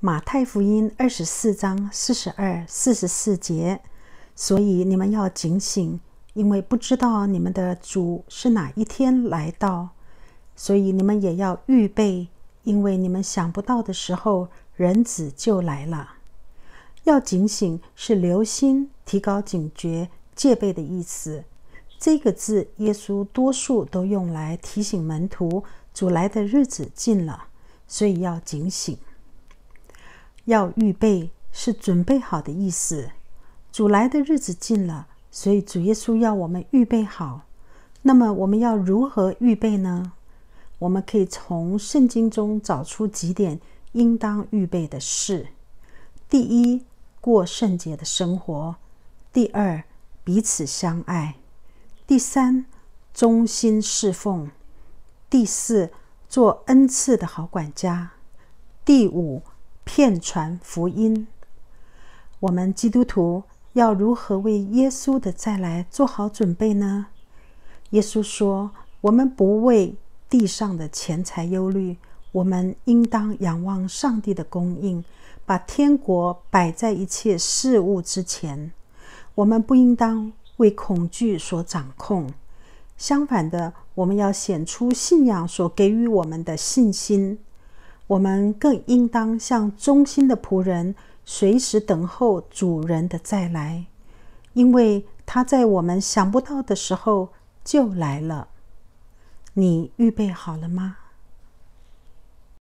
马太福音二十四章四十二四十四节，所以你们要警醒，因为不知道你们的主是哪一天来到。所以你们也要预备，因为你们想不到的时候，人子就来了。要警醒是留心、提高警觉、戒备的意思。这个字，耶稣多数都用来提醒门徒，主来的日子近了，所以要警醒。要预备是准备好的意思。主来的日子近了，所以主耶稣要我们预备好。那么我们要如何预备呢？我们可以从圣经中找出几点应当预备的事：第一，过圣洁的生活；第二，彼此相爱；第三，忠心侍奉；第四，做恩赐的好管家；第五。骗传福音，我们基督徒要如何为耶稣的再来做好准备呢？耶稣说：“我们不为地上的钱财忧虑，我们应当仰望上帝的供应，把天国摆在一切事物之前。我们不应当为恐惧所掌控，相反的，我们要显出信仰所给予我们的信心。”我们更应当像忠心的仆人，随时等候主人的再来，因为他在我们想不到的时候就来了。你预备好了吗？